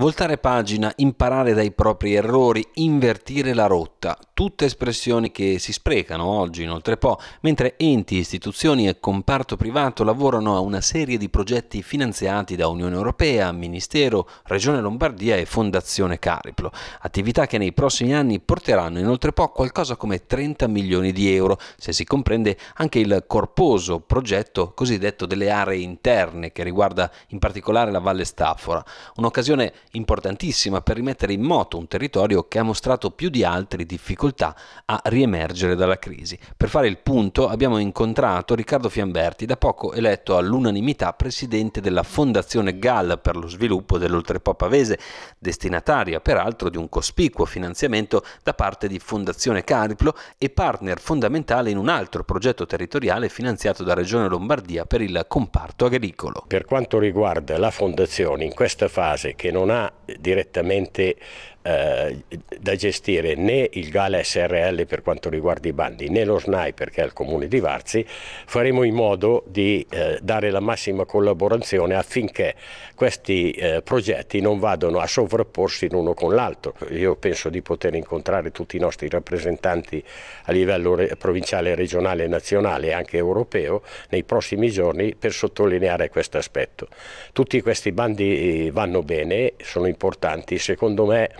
Voltare pagina, imparare dai propri errori, invertire la rotta, tutte espressioni che si sprecano oggi inoltre po', mentre enti, istituzioni e comparto privato lavorano a una serie di progetti finanziati da Unione Europea, Ministero, Regione Lombardia e Fondazione Cariplo, attività che nei prossimi anni porteranno inoltre po' qualcosa come 30 milioni di euro, se si comprende anche il corposo progetto cosiddetto delle aree interne che riguarda in particolare la Valle Staffora, un'occasione importantissima per rimettere in moto un territorio che ha mostrato più di altri difficoltà a riemergere dalla crisi. Per fare il punto abbiamo incontrato Riccardo Fiamberti, da poco eletto all'unanimità presidente della Fondazione GAL per lo sviluppo dell'Oltrepò Pavese, destinataria peraltro di un cospicuo finanziamento da parte di Fondazione Cariplo e partner fondamentale in un altro progetto territoriale finanziato da Regione Lombardia per il comparto agricolo. Per quanto riguarda la Fondazione, in questa fase che non ha direttamente eh, da gestire né il Gala SRL per quanto riguarda i bandi né lo SNAI perché è il comune di Varzi, faremo in modo di eh, dare la massima collaborazione affinché questi eh, progetti non vadano a sovrapporsi l'uno con l'altro. Io penso di poter incontrare tutti i nostri rappresentanti a livello re provinciale, regionale, nazionale e anche europeo nei prossimi giorni per sottolineare questo aspetto. Tutti questi bandi eh, vanno bene, sono importanti, secondo me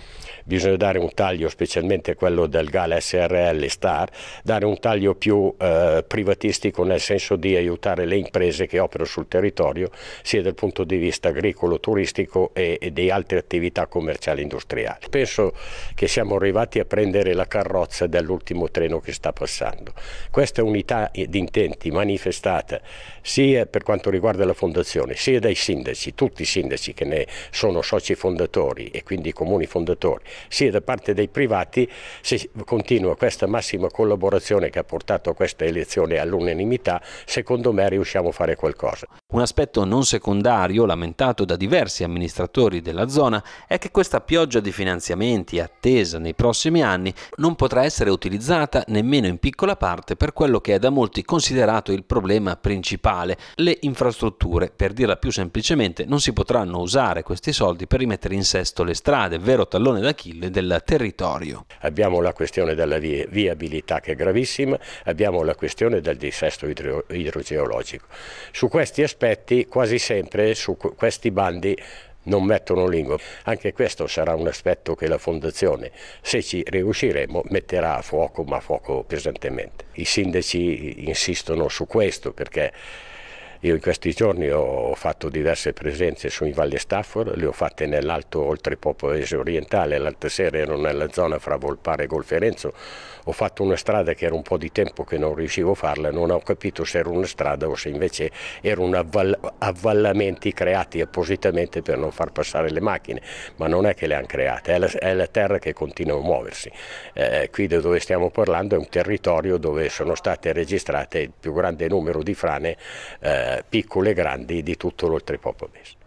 bisogna dare un taglio specialmente quello del GAL SRL Star, dare un taglio più eh, privatistico nel senso di aiutare le imprese che operano sul territorio sia dal punto di vista agricolo, turistico e, e di altre attività commerciali e industriali. Penso che siamo arrivati a prendere la carrozza dell'ultimo treno che sta passando. Questa unità di intenti manifestata sia per quanto riguarda la fondazione sia dai sindaci, tutti i sindaci che ne sono soci fondatori e quindi comuni fondatori consumatori, sia da parte dei privati se continua questa massima collaborazione che ha portato a questa elezione all'unanimità, secondo me riusciamo a fare qualcosa. Un aspetto non secondario, lamentato da diversi amministratori della zona, è che questa pioggia di finanziamenti attesa nei prossimi anni non potrà essere utilizzata nemmeno in piccola parte per quello che è da molti considerato il problema principale, le infrastrutture. Per dirla più semplicemente, non si potranno usare questi soldi per rimettere in sesto le strade, vero tallone d'Achille del territorio. Abbiamo la questione della vi viabilità che è gravissima, abbiamo la questione del dissesto idro idrogeologico. Su questi aspetti aspetti quasi sempre su questi bandi non mettono lingua. Anche questo sarà un aspetto che la Fondazione, se ci riusciremo, metterà a fuoco, ma a fuoco pesantemente. I sindaci insistono su questo perché io in questi giorni ho fatto diverse presenze su in Valle Stafford, le ho fatte nell'Alto oltre Oltrepopolese orientale, l'altra sera ero nella zona fra Volpare e Golferenzo, ho fatto una strada che era un po' di tempo che non riuscivo a farla, non ho capito se era una strada o se invece erano avval avvallamenti creati appositamente per non far passare le macchine, ma non è che le hanno create, è la, è la terra che continua a muoversi. Eh, qui da dove stiamo parlando è un territorio dove sono state registrate il più grande numero di frane eh, eh, piccole e grandi di tutto l'oltrepopolese.